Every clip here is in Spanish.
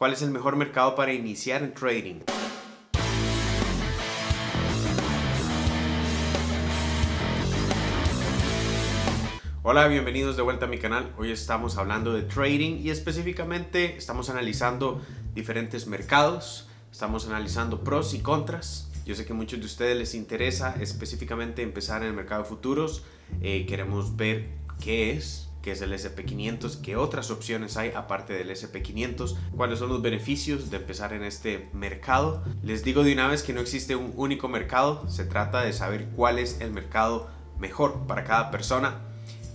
¿Cuál es el mejor mercado para iniciar en trading? Hola, bienvenidos de vuelta a mi canal. Hoy estamos hablando de trading y específicamente estamos analizando diferentes mercados, estamos analizando pros y contras. Yo sé que a muchos de ustedes les interesa específicamente empezar en el mercado de futuros. Eh, queremos ver qué es, que es el SP500, qué otras opciones hay aparte del SP500, cuáles son los beneficios de empezar en este mercado. Les digo de una vez que no existe un único mercado, se trata de saber cuál es el mercado mejor para cada persona.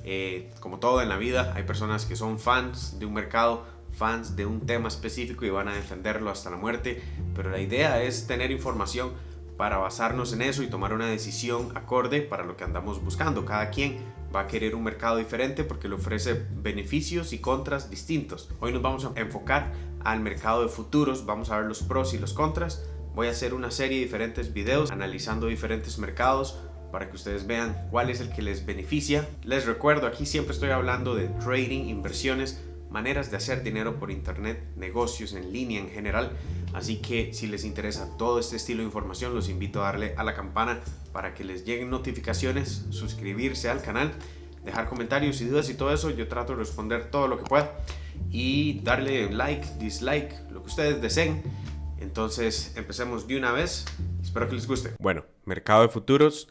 Eh, como todo en la vida, hay personas que son fans de un mercado, fans de un tema específico y van a defenderlo hasta la muerte, pero la idea es tener información para basarnos en eso y tomar una decisión acorde para lo que andamos buscando. Cada quien va a querer un mercado diferente porque le ofrece beneficios y contras distintos. Hoy nos vamos a enfocar al mercado de futuros, vamos a ver los pros y los contras. Voy a hacer una serie de diferentes videos analizando diferentes mercados para que ustedes vean cuál es el que les beneficia. Les recuerdo, aquí siempre estoy hablando de trading, inversiones, maneras de hacer dinero por internet, negocios en línea en general. Así que si les interesa todo este estilo de información, los invito a darle a la campana para que les lleguen notificaciones, suscribirse al canal, dejar comentarios y dudas y todo eso. Yo trato de responder todo lo que pueda y darle like, dislike, lo que ustedes deseen. Entonces empecemos de una vez. Espero que les guste. Bueno, mercado de futuros.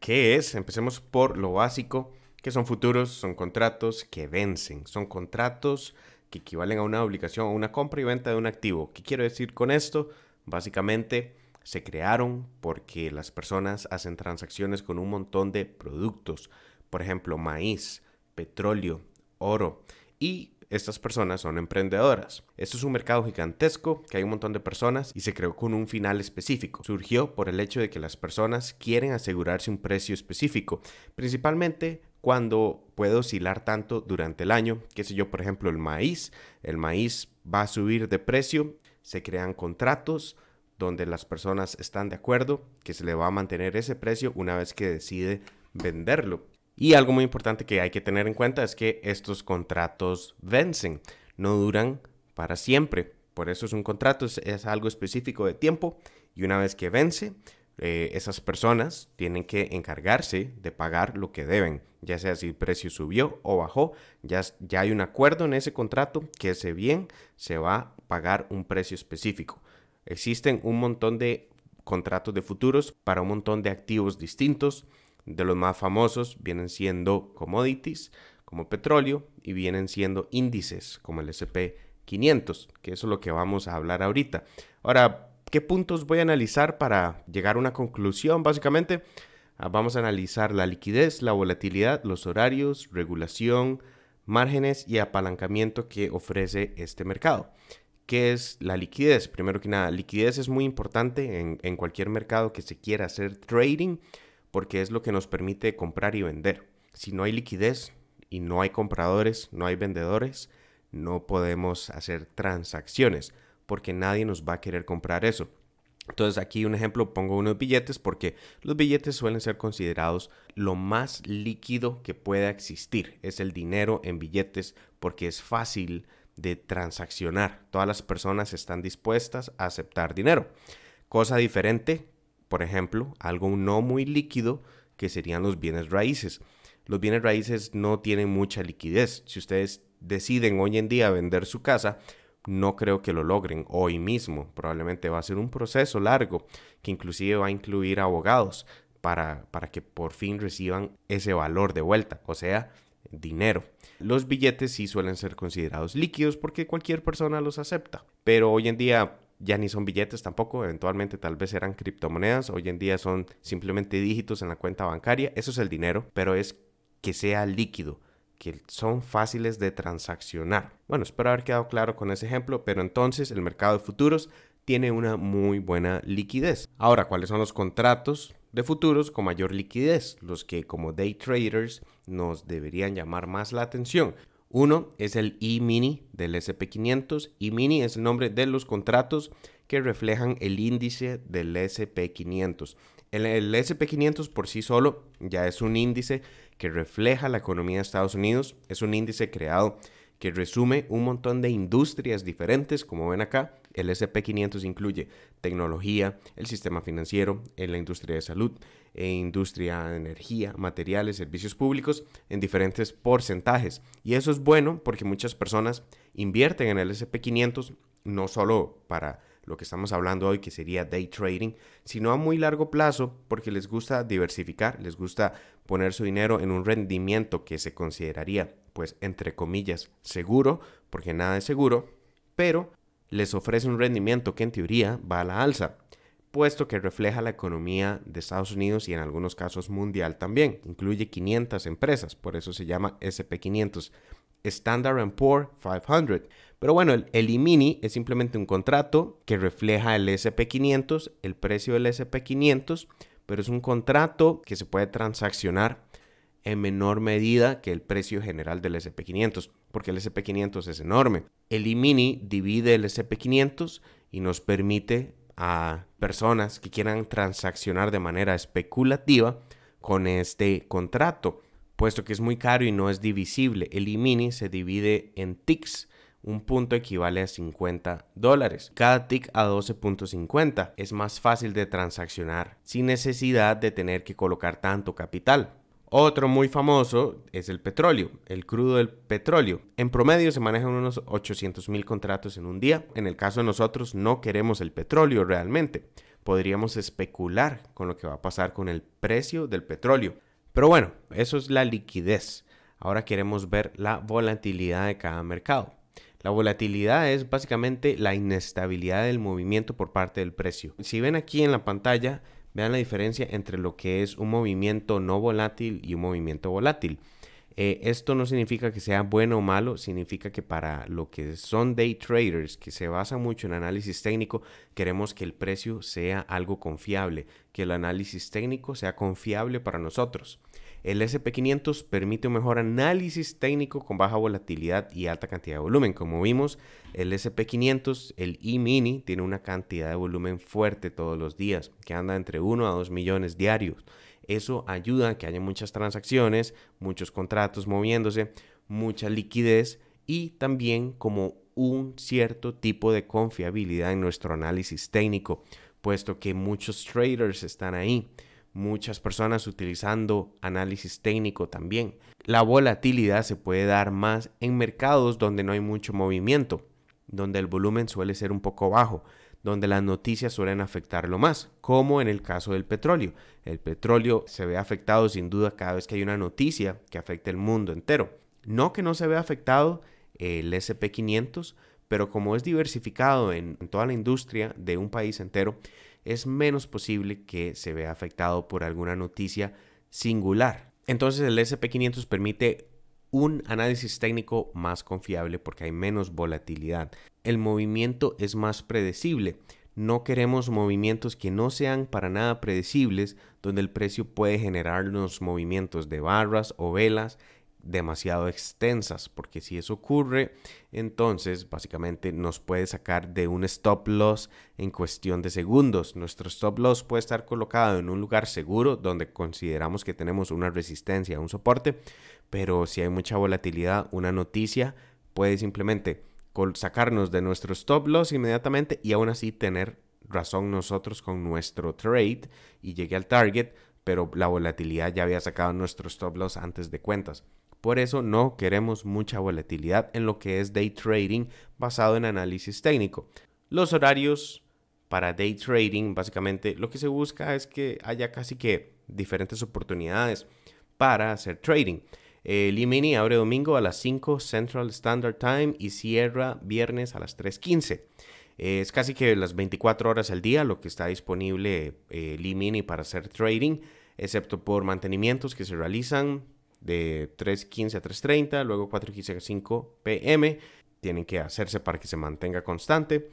¿Qué es? Empecemos por lo básico, que son futuros, son contratos que vencen, son contratos que equivalen a una obligación, a una compra y venta de un activo. ¿Qué quiero decir con esto? Básicamente se crearon porque las personas hacen transacciones con un montón de productos, por ejemplo, maíz, petróleo, oro, y estas personas son emprendedoras. Esto es un mercado gigantesco, que hay un montón de personas y se creó con un final específico. Surgió por el hecho de que las personas quieren asegurarse un precio específico, principalmente cuando puede oscilar tanto durante el año. Qué sé yo, por ejemplo, el maíz. El maíz va a subir de precio, se crean contratos donde las personas están de acuerdo que se le va a mantener ese precio una vez que decide venderlo. Y algo muy importante que hay que tener en cuenta es que estos contratos vencen, no duran para siempre. Por eso es un contrato, es algo específico de tiempo y una vez que vence, eh, esas personas tienen que encargarse de pagar lo que deben, ya sea si el precio subió o bajó, ya, ya hay un acuerdo en ese contrato que ese bien se va a pagar un precio específico. Existen un montón de contratos de futuros para un montón de activos distintos. De los más famosos vienen siendo commodities como petróleo y vienen siendo índices como el SP 500, que eso es lo que vamos a hablar ahorita. Ahora, qué puntos voy a analizar para llegar a una conclusión, básicamente. Ah, vamos a analizar la liquidez, la volatilidad, los horarios, regulación, márgenes y apalancamiento que ofrece este mercado. ¿Qué es la liquidez? Primero que nada, liquidez es muy importante en, en cualquier mercado que se quiera hacer trading porque es lo que nos permite comprar y vender. Si no hay liquidez y no hay compradores, no hay vendedores, no podemos hacer transacciones porque nadie nos va a querer comprar eso. Entonces aquí un ejemplo, pongo unos billetes porque los billetes suelen ser considerados lo más líquido que pueda existir. Es el dinero en billetes porque es fácil de transaccionar. Todas las personas están dispuestas a aceptar dinero. Cosa diferente, por ejemplo, algo no muy líquido que serían los bienes raíces. Los bienes raíces no tienen mucha liquidez. Si ustedes deciden hoy en día vender su casa, no creo que lo logren hoy mismo. Probablemente va a ser un proceso largo que inclusive va a incluir abogados para, para que por fin reciban ese valor de vuelta, o sea, dinero. Los billetes sí suelen ser considerados líquidos porque cualquier persona los acepta, pero hoy en día ya ni son billetes tampoco, eventualmente tal vez eran criptomonedas, hoy en día son simplemente dígitos en la cuenta bancaria, eso es el dinero, pero es que sea líquido que son fáciles de transaccionar. Bueno, espero haber quedado claro con ese ejemplo, pero entonces el mercado de futuros tiene una muy buena liquidez. Ahora, ¿cuáles son los contratos de futuros con mayor liquidez? Los que como day traders nos deberían llamar más la atención. Uno es el E-mini del SP500. E-mini es el nombre de los contratos que reflejan el índice del SP500. El, SP500 por sí solo ya es un índice que refleja la economía de Estados Unidos. Es un índice creado que resume un montón de industrias diferentes, como ven acá. El SP500 incluye tecnología, el sistema financiero, en la industria de salud, e industria de energía, materiales, servicios públicos, en diferentes porcentajes. Y eso es bueno porque muchas personas invierten en el SP500 no solo para lo que estamos hablando hoy, que sería day trading, sino a muy largo plazo, porque les gusta diversificar, les gusta poner su dinero en un rendimiento que se consideraría, pues, entre comillas, seguro, porque nada es seguro, pero les ofrece un rendimiento que en teoría va a la alza puesto que refleja la economía de Estados Unidos y en algunos casos mundial también. Incluye 500 empresas, por eso se llama SP500. Standard Poor 500. Pero bueno, el, E-mini es simplemente un contrato que refleja el SP500, el precio del SP500, pero es un contrato que se puede transaccionar en menor medida que el precio general del SP500, porque el SP500 es enorme. El E-mini divide el SP500 y nos permite a personas que quieran transaccionar de manera especulativa con este contrato. Puesto que es muy caro y no es divisible, el iMini se divide en ticks, un punto equivale a 50 dólares. Cada tick a 12.50 es más fácil de transaccionar sin necesidad de tener que colocar tanto capital. Otro muy famoso es el petróleo, el crudo del petróleo. En promedio se manejan unos 800 mil contratos en un día. En el caso de nosotros no queremos el petróleo realmente. Podríamos especular con lo que va a pasar con el precio del petróleo. Pero bueno, eso es la liquidez. Ahora queremos ver la volatilidad de cada mercado. La volatilidad es básicamente la inestabilidad del movimiento por parte del precio. Si ven aquí en la pantalla, vean la diferencia entre lo que es un movimiento no volátil y un movimiento volátil. Eh, esto no significa que sea bueno o malo, significa que para lo que son day traders, que se basa mucho en análisis técnico, queremos que el precio sea algo confiable, que el análisis técnico sea confiable para nosotros. El SP500 permite un mejor análisis técnico con baja volatilidad y alta cantidad de volumen. Como vimos, el SP500, el E-mini, tiene una cantidad de volumen fuerte todos los días, que anda entre 1 a 2 millones diarios. Eso ayuda a que haya muchas transacciones, muchos contratos moviéndose, mucha liquidez y también como un cierto tipo de confiabilidad en nuestro análisis técnico, puesto que muchos traders están ahí, muchas personas utilizando análisis técnico también. La volatilidad se puede dar más en mercados donde no hay mucho movimiento, donde el volumen suele ser un poco bajo donde las noticias suelen afectarlo más, como en el caso del petróleo. El petróleo se ve afectado sin duda cada vez que hay una noticia que afecte el mundo entero. No que no se vea afectado el SP500, pero como es diversificado en toda la industria de un país entero, es menos posible que se vea afectado por alguna noticia singular. Entonces el SP500 permite un análisis técnico más confiable porque hay menos volatilidad el movimiento es más predecible. No queremos movimientos que no sean para nada predecibles, donde el precio puede generar unos movimientos de barras o velas demasiado extensas, porque si eso ocurre, entonces básicamente nos puede sacar de un stop loss en cuestión de segundos. Nuestro stop loss puede estar colocado en un lugar seguro donde consideramos que tenemos una resistencia, un soporte, pero si hay mucha volatilidad, una noticia puede simplemente sacarnos de nuestro stop loss inmediatamente y aún así tener razón nosotros con nuestro trade y llegué al target, pero la volatilidad ya había sacado nuestro stop loss antes de cuentas. Por eso no queremos mucha volatilidad en lo que es day trading basado en análisis técnico. Los horarios para day trading, básicamente lo que se busca es que haya casi que diferentes oportunidades para hacer trading. El eh, mini abre domingo a las 5 Central Standard Time y cierra viernes a las 3.15. Eh, es casi que las 24 horas al día lo que está disponible eh, Lee mini para hacer trading, excepto por mantenimientos que se realizan de 3.15 a 3.30, luego 4.15 a 5 pm. Tienen que hacerse para que se mantenga constante,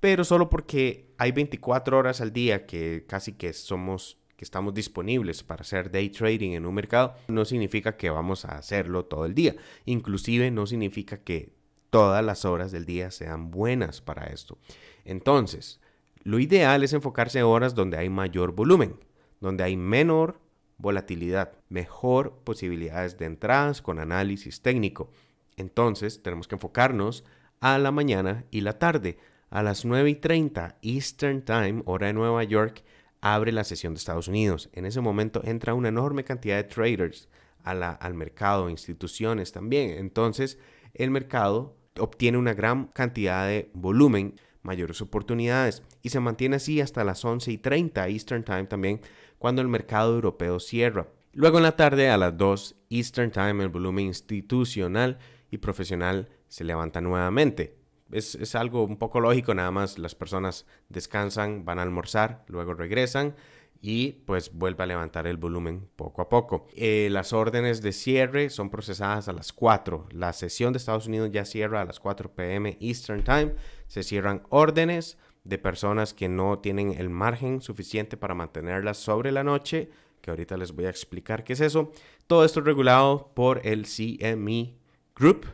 pero solo porque hay 24 horas al día que casi que somos estamos disponibles para hacer day trading en un mercado, no significa que vamos a hacerlo todo el día. Inclusive no significa que todas las horas del día sean buenas para esto. Entonces, lo ideal es enfocarse en horas donde hay mayor volumen, donde hay menor volatilidad, mejor posibilidades de entradas con análisis técnico. Entonces, tenemos que enfocarnos a la mañana y la tarde, a las 9 y 30 Eastern Time, hora de Nueva York, abre la sesión de Estados Unidos. En ese momento entra una enorme cantidad de traders al mercado, instituciones también. Entonces el mercado obtiene una gran cantidad de volumen, mayores oportunidades y se mantiene así hasta las 11 y 30 Eastern Time también, cuando el mercado europeo cierra. Luego en la tarde a las 2 Eastern Time el volumen institucional y profesional se levanta nuevamente es, algo un poco lógico, nada más las personas descansan, van a almorzar, luego regresan y pues vuelve a levantar el volumen poco a poco. Eh, las órdenes de cierre son procesadas a las 4. La sesión de Estados Unidos ya cierra a las 4 pm Eastern Time. Se cierran órdenes de personas que no tienen el margen suficiente para mantenerlas sobre la noche, que ahorita les voy a explicar qué es eso. Todo esto regulado por el CME Group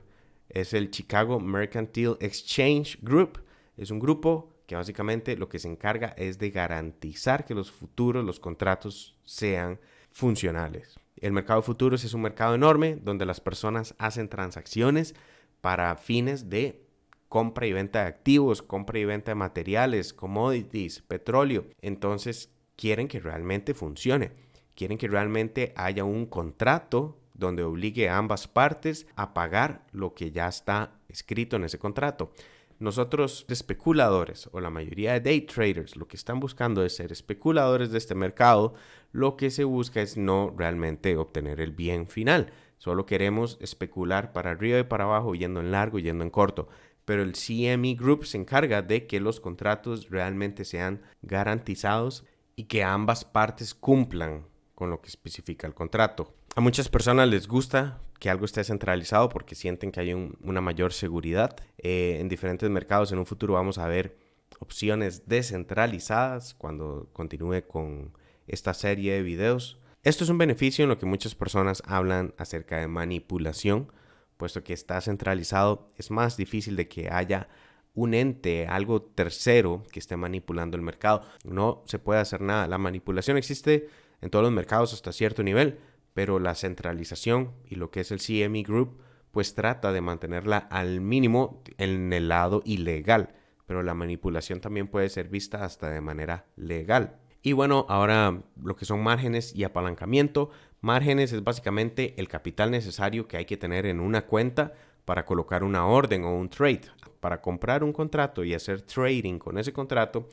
es el Chicago Mercantile Exchange Group. Es un grupo que básicamente lo que se encarga es de garantizar que los futuros, los contratos sean funcionales. El mercado de futuros es un mercado enorme donde las personas hacen transacciones para fines de compra y venta de activos, compra y venta de materiales, commodities, petróleo. Entonces quieren que realmente funcione, quieren que realmente haya un contrato donde obligue a ambas partes a pagar lo que ya está escrito en ese contrato. Nosotros especuladores o la mayoría de day traders lo que están buscando es ser especuladores de este mercado, lo que se busca es no realmente obtener el bien final. Solo queremos especular para arriba y para abajo, yendo en largo, yendo en corto. Pero el CME Group se encarga de que los contratos realmente sean garantizados y que ambas partes cumplan con lo que especifica el contrato muchas personas les gusta que algo esté centralizado porque sienten que hay una mayor seguridad. Eh, en diferentes mercados en un futuro vamos a ver opciones descentralizadas cuando continúe con esta serie de videos. Esto es un beneficio en lo que muchas personas hablan acerca de manipulación, puesto que está centralizado, es más difícil de que haya un ente, algo tercero que esté manipulando el mercado. No se puede hacer nada. La manipulación existe en todos los mercados hasta cierto nivel, pero la centralización y lo que es el CME Group pues trata de mantenerla al mínimo en el lado ilegal, pero la manipulación también puede ser vista hasta de manera legal. Y bueno, ahora lo que son márgenes y apalancamiento. Márgenes es básicamente el capital necesario que hay que tener en una cuenta para colocar una orden o un trade, para comprar un contrato y hacer trading con ese contrato.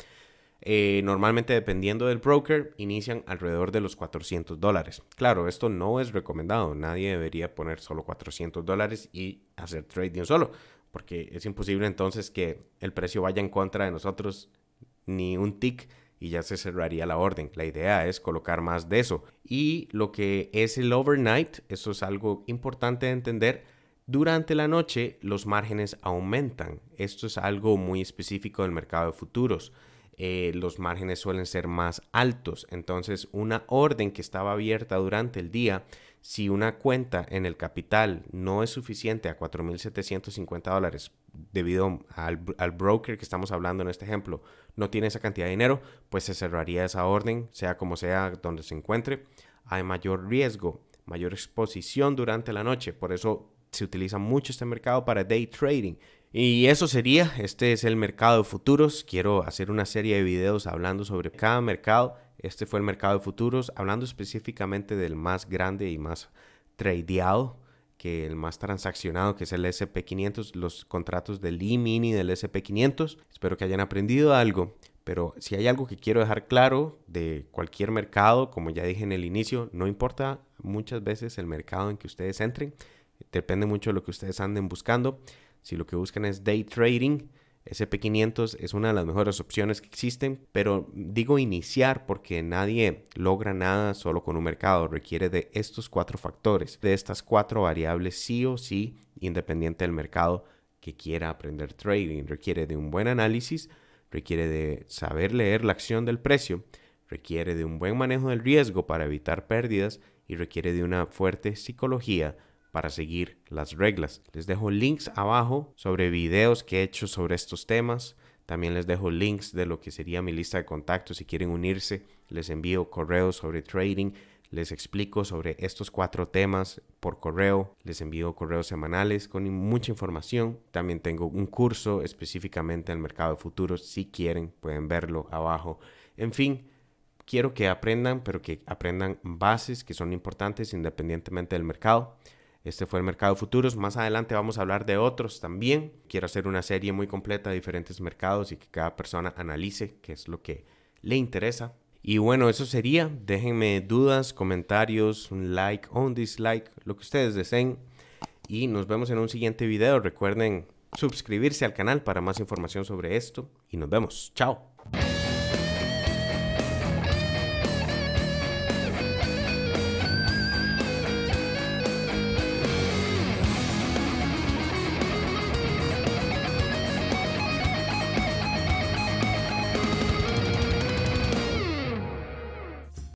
Eh, normalmente dependiendo del broker, inician alrededor de los 400 dólares. Claro, esto no es recomendado. Nadie debería poner solo 400 dólares y hacer trading solo, porque es imposible entonces que el precio vaya en contra de nosotros ni un tick y ya se cerraría la orden. La idea es colocar más de eso. Y lo que es el overnight, eso es algo importante de entender. Durante la noche los márgenes aumentan. Esto es algo muy específico del mercado de futuros. Eh, los márgenes suelen ser más altos. Entonces, una orden que estaba abierta durante el día, si una cuenta en el capital no es suficiente a 4.750 dólares debido al, broker que estamos hablando en este ejemplo, no tiene esa cantidad de dinero, pues se cerraría esa orden, sea como sea, donde se encuentre. Hay mayor riesgo, mayor exposición durante la noche. Por eso se utiliza mucho este mercado para day trading, y eso sería, este es el mercado de futuros. Quiero hacer una serie de videos hablando sobre cada mercado. Este fue el mercado de futuros, hablando específicamente del más grande y más tradeado, que el más transaccionado, que es el SP500, los contratos del E-mini del SP500. Espero que hayan aprendido algo. Pero si hay algo que quiero dejar claro de cualquier mercado, como ya dije en el inicio, no importa muchas veces el mercado en que ustedes entren, depende mucho de lo que ustedes anden buscando. Si lo que buscan es day trading, SP500 es una de las mejores opciones que existen, pero digo iniciar porque nadie logra nada solo con un mercado, requiere de estos cuatro factores, de estas cuatro variables sí o sí, independiente del mercado que quiera aprender trading, requiere de un buen análisis, requiere de saber leer la acción del precio, requiere de un buen manejo del riesgo para evitar pérdidas y requiere de una fuerte psicología para seguir las reglas. Les dejo links abajo sobre videos que he hecho sobre estos temas. También les dejo links de lo que sería mi lista de contactos si quieren unirse. Les envío correos sobre trading. Les explico sobre estos cuatro temas por correo. Les envío correos semanales con mucha información. También tengo un curso específicamente en el mercado de futuros. Si quieren, pueden verlo abajo. En fin, quiero que aprendan, pero que aprendan bases que son importantes independientemente del mercado. Este fue el mercado futuros. Más adelante vamos a hablar de otros también. Quiero hacer una serie muy completa de diferentes mercados y que cada persona analice qué es lo que le interesa. Y bueno, eso sería. Déjenme dudas, comentarios, un like o un dislike, lo que ustedes deseen. Y nos vemos en un siguiente video. Recuerden suscribirse al canal para más información sobre esto. Y nos vemos. Chao.